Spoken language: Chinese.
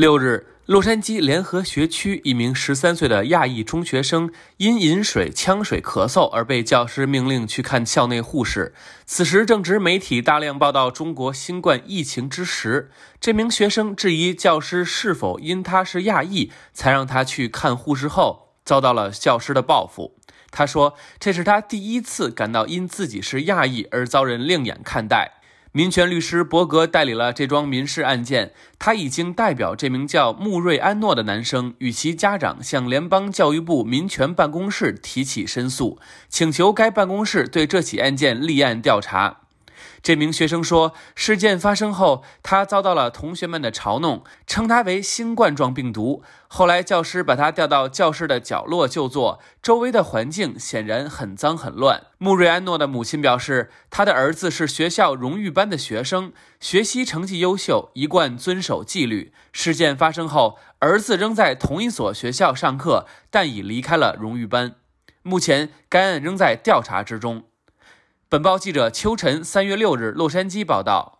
六日，洛杉矶联合学区一名十三岁的亚裔中学生因饮水呛水、咳嗽而被教师命令去看校内护士。此时正值媒体大量报道中国新冠疫情之时，这名学生质疑教师是否因他是亚裔才让他去看护士，后遭到了教师的报复。他说：“这是他第一次感到因自己是亚裔而遭人另眼看待。”民权律师伯格代理了这桩民事案件，他已经代表这名叫穆瑞安诺的男生与其家长向联邦教育部民权办公室提起申诉，请求该办公室对这起案件立案调查。这名学生说，事件发生后，他遭到了同学们的嘲弄，称他为“新冠状病毒”。后来，教师把他调到教室的角落就坐，周围的环境显然很脏很乱。穆瑞安诺的母亲表示，他的儿子是学校荣誉班的学生，学习成绩优秀，一贯遵守纪律。事件发生后，儿子仍在同一所学校上课，但已离开了荣誉班。目前，该案仍在调查之中。本报记者邱晨，三月六日，洛杉矶报道。